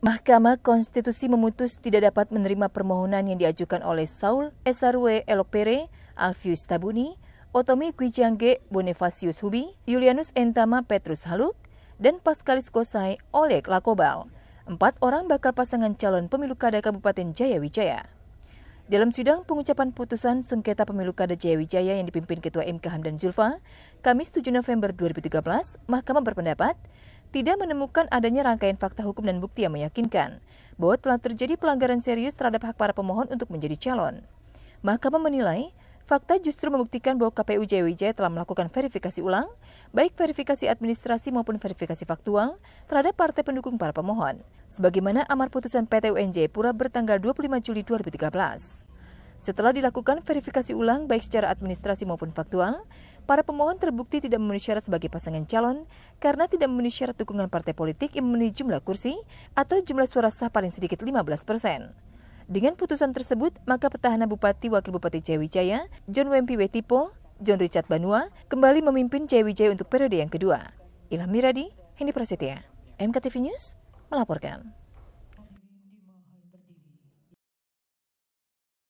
Mahkamah Konstitusi memutus tidak dapat menerima permohonan yang diajukan oleh Saul SRW Elopere, Alfius Tabuni, Otomi Kwijangge Bonifacius Hubi, Julianus Entama Petrus Haluk, dan Paskalis Kosai Oleg Lakobal. Empat orang bakal pasangan calon pemilu kada Kabupaten Jayawijaya. Dalam sidang pengucapan putusan sengketa pemilu kada Jayawijaya yang dipimpin Ketua MK Hamdan Julfa, Kamis 7 November 2013, Mahkamah berpendapat tidak menemukan adanya rangkaian fakta hukum dan bukti yang meyakinkan bahwa telah terjadi pelanggaran serius terhadap hak para pemohon untuk menjadi calon. Mahkamah menilai fakta justru membuktikan bahwa KPU JWJ telah melakukan verifikasi ulang, baik verifikasi administrasi maupun verifikasi faktual, terhadap partai pendukung para pemohon, sebagaimana amar putusan PT UNJ Pura bertanggal 25 Juli 2013. Setelah dilakukan verifikasi ulang baik secara administrasi maupun faktual, para pemohon terbukti tidak memenuhi syarat sebagai pasangan calon karena tidak memenuhi syarat dukungan partai politik yang memenuhi jumlah kursi atau jumlah suara sah paling sedikit 15 persen. Dengan putusan tersebut, maka petahana Bupati Wakil Bupati Jayawijaya, John Wempi Wetipo, John Richard Banua, kembali memimpin Jayawijaya untuk periode yang kedua. Ilham Miradi, Hendi Prasetya, MKTV News, melaporkan.